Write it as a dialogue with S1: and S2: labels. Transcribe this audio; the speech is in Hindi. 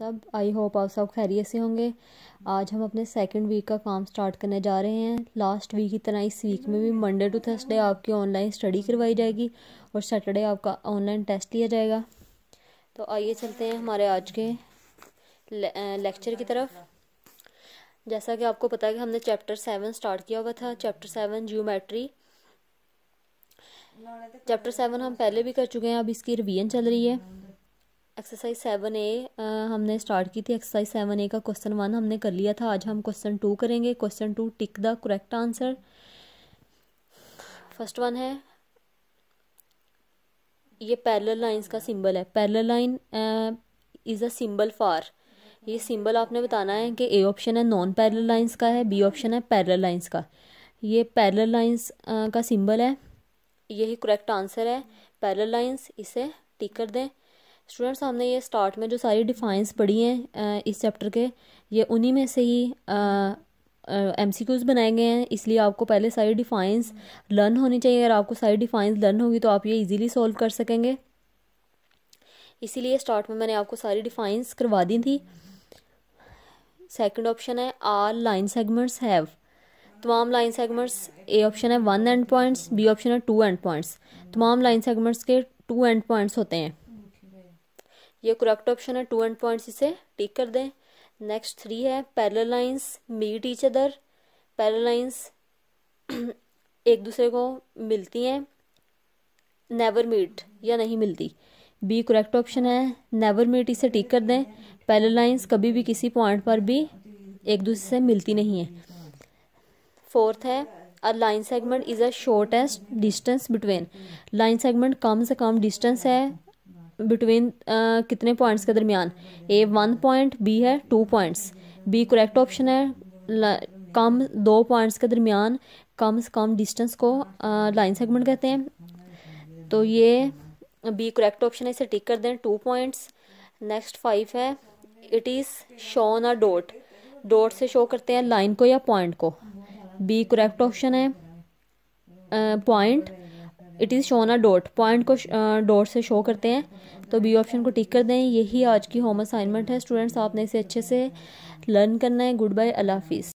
S1: सब आई होप आप सब खैरियत से होंगे आज हम अपने सेकंड वीक का काम स्टार्ट करने जा रहे हैं लास्ट वीक की तरह इस वीक में भी मंडे टू थर्सडे आपकी ऑनलाइन स्टडी करवाई जाएगी और सैटरडे आपका ऑनलाइन टेस्ट लिया जाएगा तो आइए चलते हैं हमारे आज के लेक्चर की तरफ जैसा कि आपको पता है कि हमने चैप्टर सेवन स्टार्ट किया हुआ था chapter seven geometry chapter seven हम पहले भी कर चुके हैं अब इसकी रिवीजन चल रही है एक्सरसाइज सेवन ए हमने स्टार्ट की थी एक्सरसाइज सेवन ए का क्वेश्चन वन हमने कर लिया था आज हम क्वेश्चन टू करेंगे question two tick the correct answer first one है ये पैरेलल लाइंस का सिंबल है parallel line is a symbol for ये सिंबल आपने बताना है कि ए ऑप्शन है नॉन पैरेलल लाइंस का है बी ऑप्शन है पैरेलल लाइंस का ये पैरेलल लाइंस uh, का सिंबल है यही करेक्ट आंसर है पैरेलल लाइंस इसे टिक कर दें स्टूडेंट्स हमने ये स्टार्ट में जो सारी डिफाइंस पढ़ी हैं इस चैप्टर के ये उन्हीं में से ही एम सी क्यूज़ बनाए गए हैं इसलिए आपको पहले सारी डिफाइंस लर्न होनी चाहिए अगर आपको सारी डिफाइंस लर्न होगी तो आप ये इजीली सॉल्व कर सकेंगे इसीलिए स्टार्ट में मैंने आपको सारी डिफाइंस करवा दी थी सेकंड ऑप्शन है आर लाइन सेगमेंट्स हैव तमाम लाइन सेगमेंट्स ए ऑप्शन है one end points B option है टू एंड पॉइंट्स तमाम लाइन सेगमेंट्स के टू एंड पॉइंट्स होते हैं ये करेक्ट ऑप्शन है टू एंड पॉइंट्स इसे टिक कर दें नेक्स्ट थ्री है parallel lines meet each other parallel lines एक दूसरे को मिलती हैं नेवर मीट या नहीं मिलती बी करेक्ट ऑप्शन है नेवर मीट इसे टिक कर दें पैरल लाइन्स कभी भी किसी पॉइंट पर भी एक दूसरे से मिलती नहीं है फोर्थ है a line segment is a shortest distance between line segment कम से कम डिस्टेंस है बिटवीन uh, कितने पॉइंट्स के दरमियान ए वन पॉइंट बी है two points B correct option है कम दो पॉइंट्स के दरमियान कम से कम डिस्टेंस को लाइन uh, सेगमेंट कहते हैं तो ये बी करेक्ट ऑप्शन है इसे टिक कर दें टू पॉइंट्स नेक्स्ट फाइव है it is shown a dot dot से शो करते हैं लाइन को या पॉइंट को बी करेक्ट ऑप्शन है point uh, it is shown a dot point को डॉट से शो करते हैं तो बी ऑप्शन को टिक कर दें यही आज की होम असाइनमेंट है स्टूडेंट्स आपने इसे अच्छे से लर्न करना है गुड बाय अल्लाह हाफिज़